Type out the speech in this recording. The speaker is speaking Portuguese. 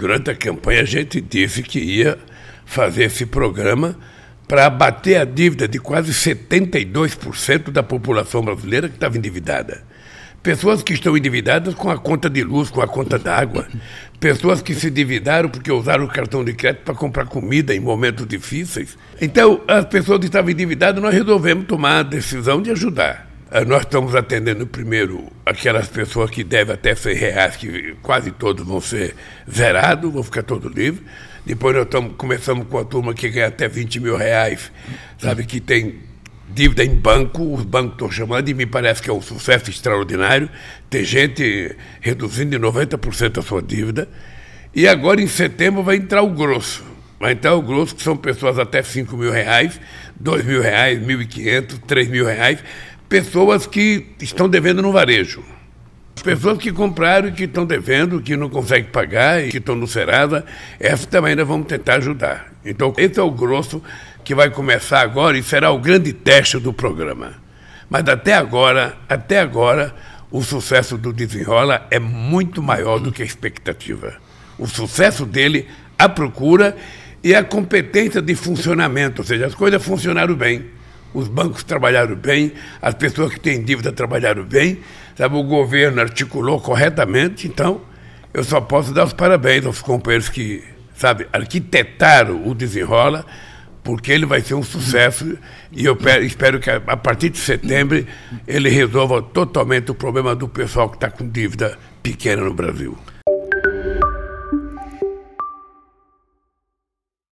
durante a campanha, a gente disse que ia fazer esse programa para abater a dívida de quase 72% da população brasileira que estava endividada. Pessoas que estão endividadas com a conta de luz, com a conta d'água. Pessoas que se endividaram porque usaram o cartão de crédito para comprar comida em momentos difíceis. Então, as pessoas que estavam endividadas, nós resolvemos tomar a decisão de ajudar. Ah, nós estamos atendendo primeiro aquelas pessoas que devem até 100 reais, que quase todos vão ser zerados, vão ficar todos livres. Depois nós tamo, começamos com a turma que ganha até 20 mil reais, sabe, que tem dívida em banco, os bancos estão chamando e me parece que é um sucesso extraordinário. Tem gente reduzindo em 90% a sua dívida. E agora em setembro vai entrar o grosso. Vai entrar o grosso, que são pessoas até 5 mil reais, 2 mil reais, 1.500, 3 mil reais, pessoas que estão devendo no varejo. Pessoas que compraram e que estão devendo, que não conseguem pagar e que estão no Serasa, essas também nós vamos tentar ajudar. Então, esse é o grosso que vai começar agora e será o grande teste do programa. Mas até agora, até agora, o sucesso do Desenrola é muito maior do que a expectativa. O sucesso dele, a procura e a competência de funcionamento, ou seja, as coisas funcionaram bem os bancos trabalharam bem, as pessoas que têm dívida trabalharam bem, sabe? o governo articulou corretamente, então eu só posso dar os parabéns aos companheiros que, sabe, arquitetaram o Desenrola, porque ele vai ser um sucesso e eu espero que a partir de setembro ele resolva totalmente o problema do pessoal que está com dívida pequena no Brasil.